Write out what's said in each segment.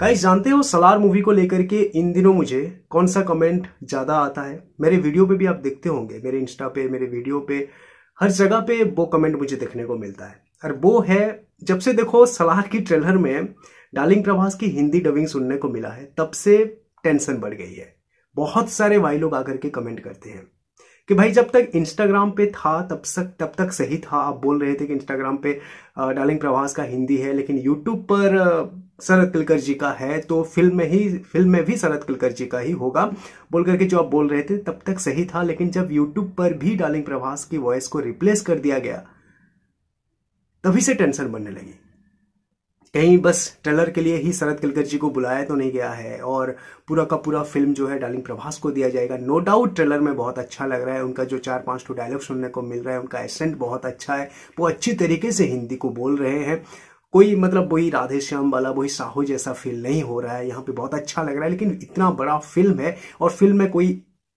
guys जानते हो Salaar movie को लेकर के इन दिनों मुझे कौन सा कमेंट ज़्यादा आता है मेरे वीडियो पे भी आप देखते होंगे मेरे इंस्टा पे मेरे वीडियो पे हर जगह पे वो कमेंट मुझे देखने को मिलता है और वो है जब से देखो सलार की ट्रेलर में डार्लिंग प्रभास की हिंदी डबिंग सुनने को मिला है तब से टेंशन बढ़ गई है बहुत सारे भाई लोग आकर के कमेंट करते हैं कि भाई जब तक इंस्टाग्राम पे था तब तक तब तक सही था आप बोल रहे थे कि इंस्टाग्राम पे डार्लिंग प्रभास का हिंदी है लेकिन यूट्यूब पर शरद कुलकर जी का है तो फिल्म में ही फिल्म में भी शरद कुलकर जी का ही होगा बोल करके जो आप बोल रहे थे तब तक सही था लेकिन जब यूट्यूब पर भी डार्लिंग प्रभास की वॉइस को रिप्लेस कर दिया गया तभी से टेंशन बनने लगी कहीं बस ट्रेलर के लिए ही शरद कलकर जी को बुलाया तो नहीं गया है और पूरा का पूरा फिल्म जो है डार्लिंग प्रभास को दिया जाएगा नो डाउट ट्रेलर में बहुत अच्छा लग रहा है उनका जो चार पांच टू डायलॉग सुनने को मिल रहा है उनका एसेंट बहुत अच्छा है वो अच्छी तरीके से हिंदी को बोल रहे हैं कोई मतलब वही राधे श्याम वाला वही साहू जैसा फील नहीं हो रहा है यहाँ पे बहुत अच्छा लग रहा है लेकिन इतना बड़ा फिल्म है और फिल्म में कोई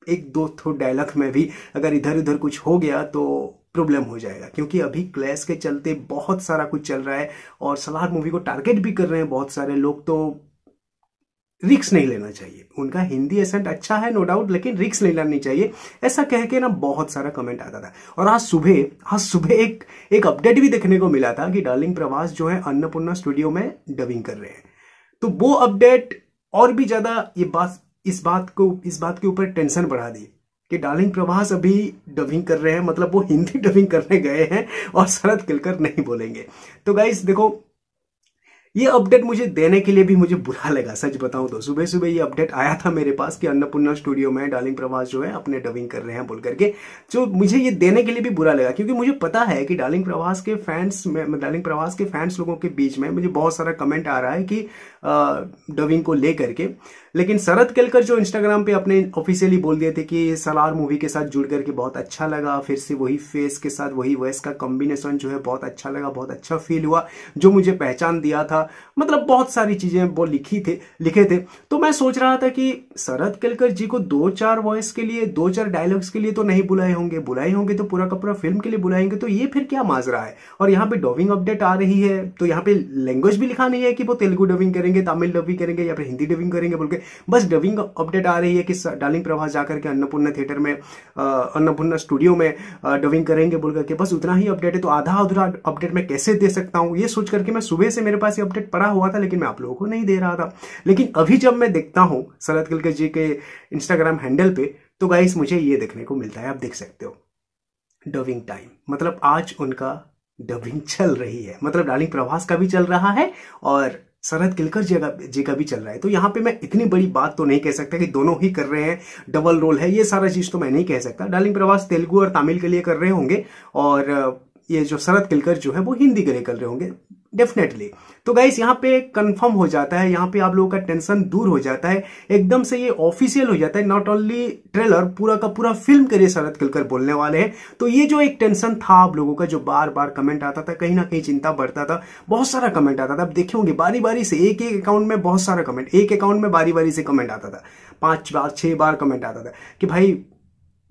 एक दो थो डायलॉग में भी अगर इधर उधर कुछ हो गया तो प्रॉब्लम हो जाएगा क्योंकि अभी क्लैश के चलते बहुत सारा कुछ चल रहा है और सलार मूवी को टारगेट भी कर रहे हैं बहुत सारे लोग तो रिक्स नहीं लेना चाहिए उनका हिंदी एसेंट अच्छा है नो डाउट लेकिन रिक्स नहीं लेनी चाहिए ऐसा कह के ना बहुत सारा कमेंट आता था और आज सुबह आज सुबह एक एक अपडेट भी देखने को मिला था कि डार्लिंग प्रवास जो है अन्नपूर्णा स्टूडियो में डबिंग कर रहे हैं तो वो अपडेट और भी ज़्यादा ये बात इस बात को इस बात के ऊपर टेंशन बढ़ा दी कि डार्लिंग प्रभास अभी डबिंग कर रहे हैं मतलब वो हिंदी डबिंग करने गए हैं और शरद किलकर नहीं बोलेंगे तो गाइस देखो ये अपडेट मुझे देने के लिए भी मुझे बुरा लगा सच बताऊं तो सुबह सुबह ये अपडेट आया था मेरे पास कि अन्नपूर्णा स्टूडियो में डार्लिंग प्रभास जो है अपने डबिंग कर रहे हैं बोल करके जो मुझे ये देने के लिए भी बुरा लगा क्योंकि मुझे पता है कि डार्लिंग प्रभास के फैंस में डार्लिंग प्रभास के फैंस लोगों के बीच में मुझे बहुत सारा कमेंट आ रहा है कि डबिंग को लेकर के लेकिन शरद केलकर जो इंस्टाग्राम पे अपने ऑफिशियली बोल दिए थे कि सलार मूवी के साथ जुड़ करके बहुत अच्छा लगा फिर से वही फेस के साथ वही वॉइस का कॉम्बिनेशन जो है बहुत अच्छा लगा बहुत अच्छा फील हुआ जो मुझे पहचान दिया था था मतलब बहुत सारी चीजें वो लिखी थे लिखे थे तो मैं सोच रहा था कि शरद केलकर जी को दो चार वॉइस के लिए दो चार डायलॉग्स के लिए तो नहीं बुलाए होंगे बुलाए होंगे तो पूरा का पूरा फिल्म के लिए बुलाएंगे तो ये फिर क्या माजरा है और यहाँ पे डबिंग अपडेट आ रही है तो यहाँ पे लैंग्वेज भी लिखा नहीं है कि वो तेलुगु डबिंग करेंगे तमिल डबिंग करेंगे या फिर हिंदी डबिंग करेंगे बोल के बस डबिंग अपडेट आ रही है कि डार्लिंग प्रभा जाकर के अन्नपूर्णा थिएटर में अन्नपूर्णा स्टूडियो में डबिंग करेंगे बोल करके बस उतना ही अपडेट है तो आधा अधूरा अपडेट मैं कैसे दे सकता हूँ ये सोच करके मैं सुबह से मेरे पास ये अपडेट पड़ा हुआ था लेकिन मैं आप लोगों को नहीं दे रहा था लेकिन अभी जब मैं देखता हूँ सरद किलकर जी के इंस्टाग्राम हैंडल पे तो गाइस मुझे ये देखने को मिलता है आप देख सकते हो डबिंग टाइम मतलब आज उनका डबिंग चल रही है मतलब डार्लिंग प्रभास का भी चल रहा है और शरद किलकर जी का जी का भी चल रहा है तो यहाँ पे मैं इतनी बड़ी बात तो नहीं कह सकता कि दोनों ही कर रहे हैं डबल रोल है ये सारा चीज़ तो मैं नहीं कह सकता डार्लिंग प्रवास तेलुगु और तमिल के लिए कर रहे होंगे और ये जो शरद किलकर जो है वो हिंदी के लिए कर रहे होंगे डेफिनेटली तो गाइस यहाँ पे कंफर्म हो जाता है यहाँ पे आप लोगों का टेंशन दूर हो जाता है एकदम से ये ऑफिशियल हो जाता है नॉट ओनली ट्रेलर पूरा का पूरा फिल्म के लिए शरद कलकर बोलने वाले हैं तो ये जो एक टेंशन था आप लोगों का जो बार बार कमेंट आता था कहीं ना कहीं चिंता बढ़ता था बहुत सारा कमेंट आता था आप देखे होंगे बारी बारी से एक एक अकाउंट में बहुत सारा कमेंट एक अकाउंट में बारी बारी से कमेंट आता था पांच बार छह बार कमेंट आता था कि भाई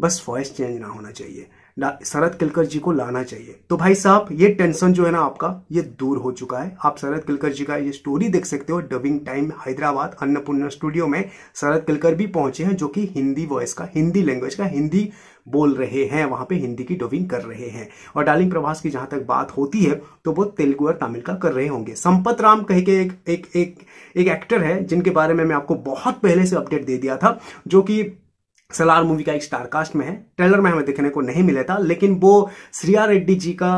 बस वॉइस चेंज ना होना चाहिए शरद किलकर जी को लाना चाहिए तो भाई साहब ये टेंशन जो है ना आपका ये दूर हो चुका है आप शरद किलकर जी का ये स्टोरी देख सकते हो dubbing time Hyderabad Annapurna studio में शरद किलकर भी पहुंचे हैं जो कि हिंदी वॉइस का हिंदी लैंग्वेज का हिंदी बोल रहे हैं वहां पे हिंदी की डबिंग कर रहे हैं और डालिंग प्रभास की जहां तक बात होती है तो वो तेलुगु और तमिल का कर रहे होंगे संपत राम कह के एक एक एक, एक, एक एक्टर है जिनके बारे में मैं आपको बहुत पहले से अपडेट दे दिया था जो कि सलार मूवी का एक स्टारकास्ट में है ट्रेलर में हमें देखने को नहीं मिला था लेकिन वो श्रिया रेड्डी जी का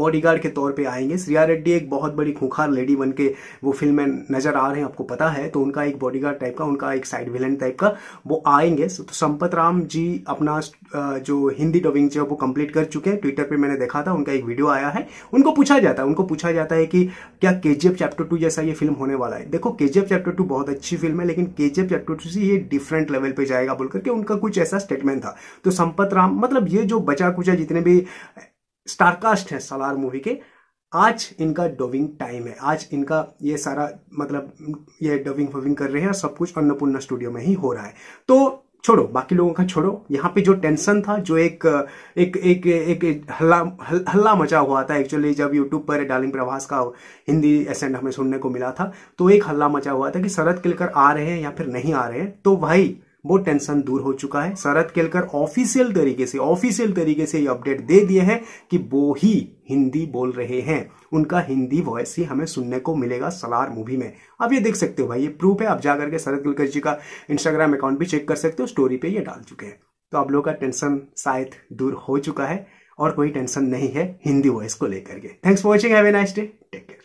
बॉडीगार्ड के तौर पे आएंगे श्रिया रेड्डी एक बहुत बड़ी खूंखार लेडी बन के वो फिल्म में नजर आ रहे हैं आपको पता है तो उनका एक बॉडीगार्ड टाइप का उनका एक साइड विलन टाइप का वो आएंगे तो संपत राम जी अपना जो हिंदी डबिंग जो वो कंप्लीट कर चुके हैं ट्विटर पर मैंने देखा था उनका एक वीडियो आया है उनको पूछा जाता है उनको पूछा जाता है कि क्या के चैप्टर टू जैसा ये फिल्म होने वाला है देखो के चैप्टर टू बहुत अच्छी फिल्म है लेकिन के चैप्टर टू से ये डिफरेंट लेवल पर जाएगा बोलकर के उनका कुछ ऐसा स्टेटमेंट था तो संपत राम मतलब ये जो बचा कुचा जितने भी स्टारकास्ट हैं सलार मूवी के आज इनका डबिंग टाइम है आज इनका ये सारा मतलब ये डबिंग फबिंग कर रहे हैं सब कुछ अन्नपूर्णा स्टूडियो में ही हो रहा है तो छोड़ो बाकी लोगों का छोड़ो यहाँ पे जो टेंशन था जो एक एक एक एक, हल्ला हल्ला मचा हुआ था एक्चुअली जब यूट्यूब पर डार्लिंग प्रभास का हिंदी एसेंट हमें सुनने को मिला था तो एक हल्ला मचा हुआ था कि शरद किलकर आ रहे हैं या फिर नहीं आ रहे हैं तो भाई वो टेंशन दूर हो चुका है शरद केलकर ऑफिशियल तरीके से ऑफिशियल तरीके से ये अपडेट दे दिए हैं कि वो ही हिंदी बोल रहे हैं उनका हिंदी वॉयस ही हमें सुनने को मिलेगा सलार मूवी में अब ये देख सकते हो भाई ये प्रूफ है आप जाकर के शरद केलकर जी का इंस्टाग्राम अकाउंट भी चेक कर सकते हो स्टोरी पे ये डाल चुके हैं तो आप लोगों का टेंशन शायद दूर हो चुका है और कोई टेंशन नहीं है हिंदी वॉयस को लेकर के thanks for watching have a nice day take care